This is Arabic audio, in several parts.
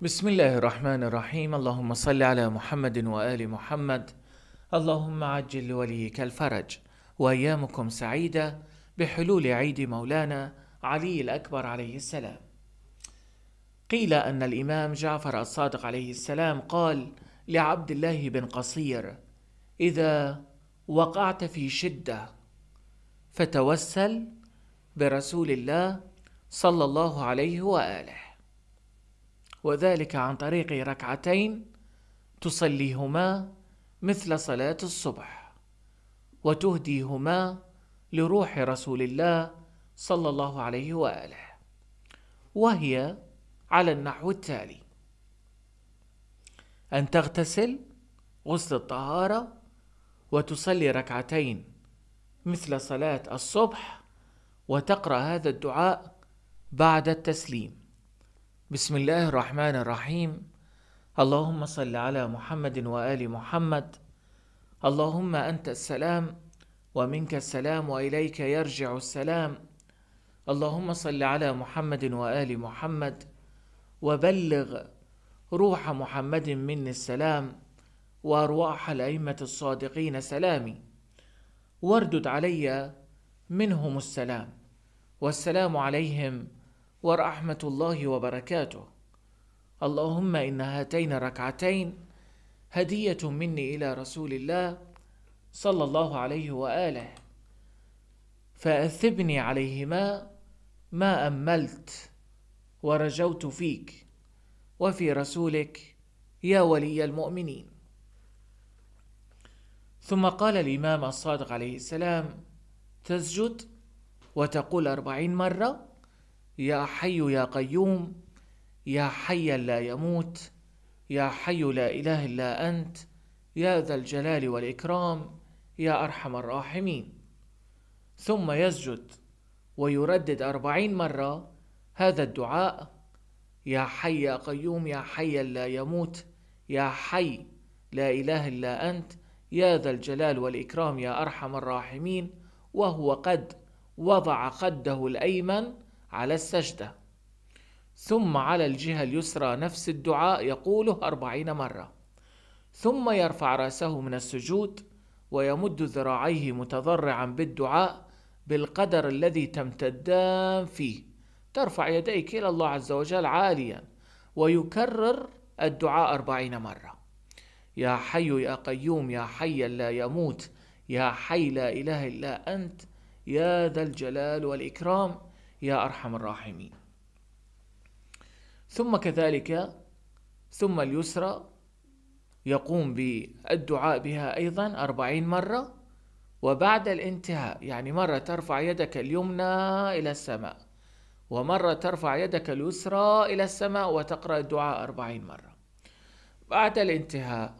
بسم الله الرحمن الرحيم اللهم صل على محمد وآل محمد اللهم عجل لوليك الفرج وأيامكم سعيدة بحلول عيد مولانا علي الأكبر عليه السلام قيل أن الإمام جعفر الصادق عليه السلام قال لعبد الله بن قصير إذا وقعت في شدة فتوسل برسول الله صلى الله عليه وآله وذلك عن طريق ركعتين تصليهما مثل صلاة الصبح وتهديهما لروح رسول الله صلى الله عليه واله وهي على النحو التالي ان تغتسل غسل الطهاره وتصلي ركعتين مثل صلاه الصبح وتقرا هذا الدعاء بعد التسليم بسم الله الرحمن الرحيم اللهم صل على محمد وآل محمد اللهم أنت السلام ومنك السلام وإليك يرجع السلام اللهم صل على محمد وآل محمد وبلغ روح محمد مني السلام وأرواح الأئمة الصادقين سلامي واردد علي منهم السلام والسلام عليهم ورحمة الله وبركاته اللهم إن هاتين ركعتين هدية مني إلى رسول الله صلى الله عليه وآله فأثبني عليهما ما أملت ورجوت فيك وفي رسولك يا ولي المؤمنين ثم قال الإمام الصادق عليه السلام تسجد وتقول أربعين مرة يا حي يا قيوم يا حي لا يموت يا حي لا اله الا انت يا ذا الجلال والاكرام يا ارحم الراحمين ثم يسجد ويردد اربعين مره هذا الدعاء يا حي يا قيوم يا حي لا يموت يا حي لا اله الا انت يا ذا الجلال والاكرام يا ارحم الراحمين وهو قد وضع خده الايمن على السجدة ثم على الجهة اليسرى نفس الدعاء يقوله أربعين مرة ثم يرفع رأسه من السجود ويمد ذراعيه متضرعا بالدعاء بالقدر الذي تمتدان فيه ترفع يديك إلى الله عز وجل عاليا ويكرر الدعاء أربعين مرة يا حي يا قيوم يا حي لا يموت يا حي لا إله إلا أنت يا ذا الجلال والإكرام يا أرحم الراحمين ثم كذلك ثم اليسرى يقوم بالدعاء بها أيضا أربعين مرة وبعد الانتهاء يعني مرة ترفع يدك اليمنى إلى السماء ومرة ترفع يدك اليسرى إلى السماء وتقرأ الدعاء أربعين مرة بعد الانتهاء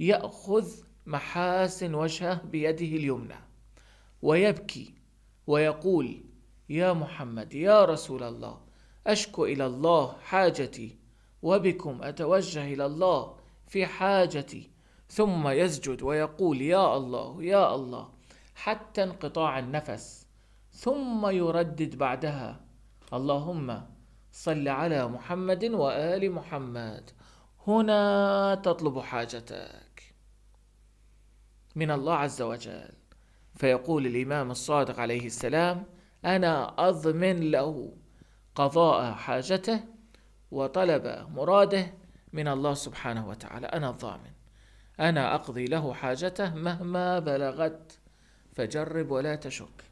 يأخذ محاسن وجهه بيده اليمنى ويبكي ويقول يا محمد يا رسول الله أشكو إلى الله حاجتي وبكم أتوجه إلى الله في حاجتي ثم يسجد ويقول يا الله يا الله حتى انقطاع النفس ثم يردد بعدها اللهم صل على محمد وآل محمد هنا تطلب حاجتك من الله عز وجل فيقول الإمام الصادق عليه السلام أنا أضمن له قضاء حاجته وطلب مراده من الله سبحانه وتعالى أنا الضامن أنا أقضي له حاجته مهما بلغت فجرب ولا تشك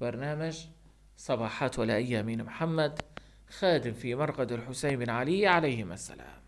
برنامج صباحات ولا أيامين محمد خادم في مرقد الحسين بن علي عليهما السلام